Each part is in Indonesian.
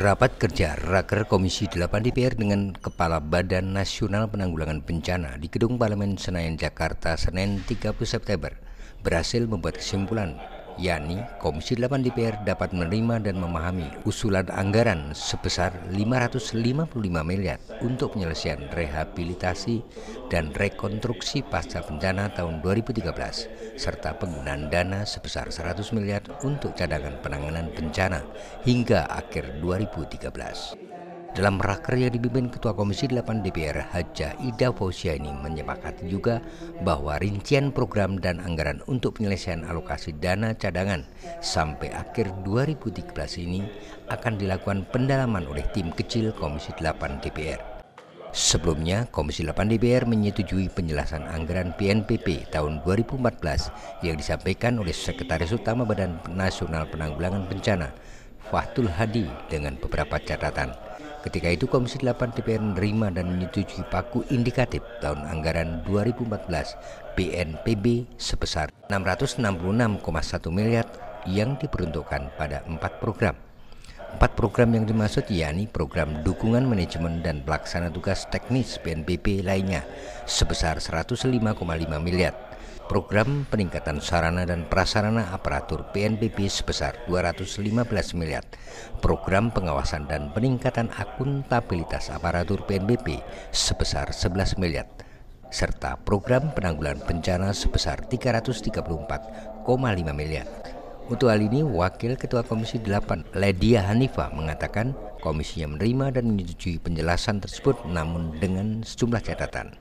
Rapat kerja Raker Komisi 8 DPR dengan Kepala Badan Nasional Penanggulangan Bencana di Gedung Parlemen Senayan Jakarta Senin 30 September berhasil membuat kesimpulan yakni Komisi 8 DPR dapat menerima dan memahami usulan anggaran sebesar 555 miliar untuk penyelesaian rehabilitasi dan rekonstruksi pasca bencana tahun 2013 serta penggunaan dana sebesar 100 miliar untuk cadangan penanganan bencana hingga akhir 2013. Dalam raker yang dipimpin Ketua Komisi 8 DPR Haja Ida Fauzia ini menyepakati juga bahwa rincian program dan anggaran untuk penyelesaian alokasi dana cadangan sampai akhir 2013 ini akan dilakukan pendalaman oleh tim kecil Komisi 8 DPR. Sebelumnya, Komisi 8 DPR menyetujui penjelasan anggaran PNPP tahun 2014 yang disampaikan oleh Sekretaris Utama Badan Nasional Penanggulangan Bencana, Fahtul Hadi dengan beberapa catatan. Ketika itu Komisi 8 DPR menerima dan menyetujui paku indikatif tahun anggaran 2014 BNPB sebesar 666,1 miliar yang diperuntukkan pada empat program Empat program yang dimaksud yakni program dukungan manajemen dan pelaksana tugas teknis BNPB lainnya sebesar 105,5 miliar. Program peningkatan sarana dan prasarana aparatur PNBP sebesar 215 miliar. Program pengawasan dan peningkatan akuntabilitas aparatur PNBP sebesar 11 miliar serta program penanggulan bencana sebesar 334,5 miliar. Untuk hal ini, Wakil Ketua Komisi 8, Ledia Hanifa, mengatakan komisinya menerima dan menyetujui penjelasan tersebut namun dengan sejumlah catatan.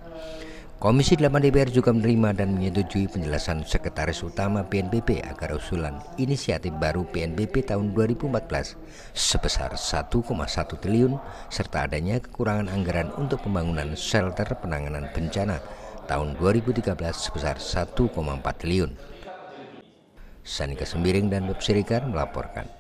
Komisi 8 DPR juga menerima dan menyetujui penjelasan Sekretaris Utama PNBP agar usulan inisiatif baru PNBP tahun 2014 sebesar 1,1 triliun serta adanya kekurangan anggaran untuk pembangunan shelter penanganan bencana tahun 2013 sebesar 1,4 triliun. Sanika Kesembiring dan Bob Sirikan melaporkan.